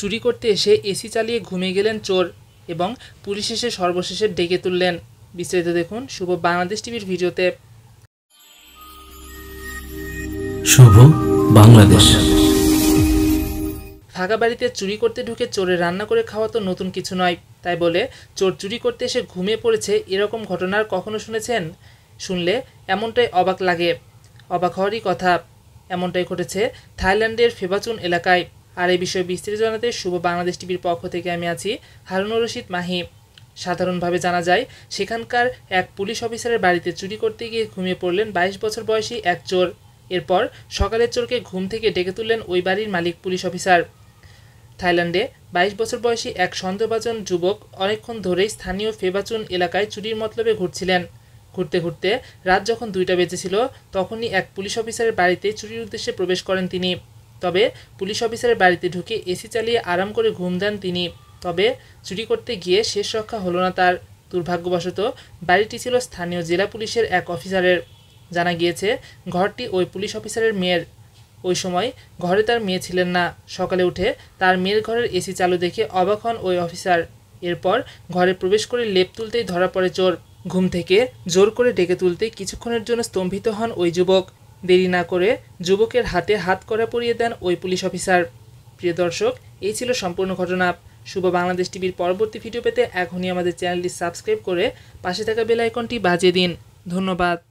চুরি করতে এসে এসি চালিয়ে ঘুমিয়ে গেলেন চোর এবং পুলিশ এসে সর্বশেষে ডেকে তুললেন বিস্তারিত দেখুন শুভ বাংলাদেশ টিভির ভিডিওতে শুভ বাংলাদেশ ফাঁকা বাড়িতে চুরি করতে ঢুকে চোরে রান্না করে খাওয়া তো নতুন কিছু নয় তাই বলে চোর চুরি করতে এসে ঘুমিয়ে পড়েছে এরকম ঘটনার কখনো শুনেছেন শুনলে এমনটাই অবাক লাগে অবাক হওয়ারই কথা এমনটাই ঘটেছে থাইল্যান্ডের ফেবাচুন এলাকায় আর এই বিষয়ে বিস্তারিত জানাতে শুভ বাংলাদেশ টিভির পক্ষ থেকে আমি আছি হারুনুর রশিদ মাহি সাধারণভাবে জানা যায় সেখানকার এক পুলিশ অফিসারের বাড়িতে চুরি করতে গিয়ে ঘুমিয়ে পড়লেন বাইশ বছর বয়সী এক চোর এরপর সকালের চোরকে ঘুম থেকে ডেকে তুললেন ওই বাড়ির মালিক পুলিশ অফিসার থাইল্যান্ডে বাইশ বছর বয়সী এক সন্দেহভাজন যুবক অনেকক্ষণ ধরেই স্থানীয় ফেবাচুন এলাকায় চুরির মতলবে ঘুরছিলেন ঘুরতে ঘুরতে রাত যখন দুইটা বেজেছিল তখনই এক পুলিশ অফিসারের বাড়িতে চুরির উদ্দেশ্যে প্রবেশ করেন তিনি তবে পুলিশ অফিসারের বাড়িতে ঢুকে এসি চালিয়ে আরাম করে ঘুম দেন তিনি তবে চুরি করতে গিয়ে শেষ রক্ষা হলো না তার দুর্ভাগ্যবশত বাড়িটি ছিল স্থানীয় জেলা পুলিশের এক অফিসারের জানা গিয়েছে ঘরটি ওই পুলিশ অফিসারের মেয়ের ওই সময় ঘরে তার মেয়ে ছিলেন না সকালে উঠে তার মেয়ের ঘরের এসি চালু দেখে অবাক হন ওই অফিসার এরপর ঘরে প্রবেশ করে লেপ তুলতেই ধরা পড়ে চোর ঘুম থেকে জোর করে ডেকে তুলতে কিছুক্ষণের জন্য স্তম্ভিত হন ওই যুবক দেরি না করে যুবকের হাতে হাত করা পরিয়ে দেন ওই পুলিশ অফিসার প্রিয় দর্শক এই ছিল সম্পূর্ণ ঘটনা শুভ বাংলাদেশ টিভির পরবর্তী ভিডিও পেতে এখনই আমাদের চ্যানেলটি সাবস্ক্রাইব করে পাশে থাকা বেল আইকনটি বাজিয়ে দিন ধন্যবাদ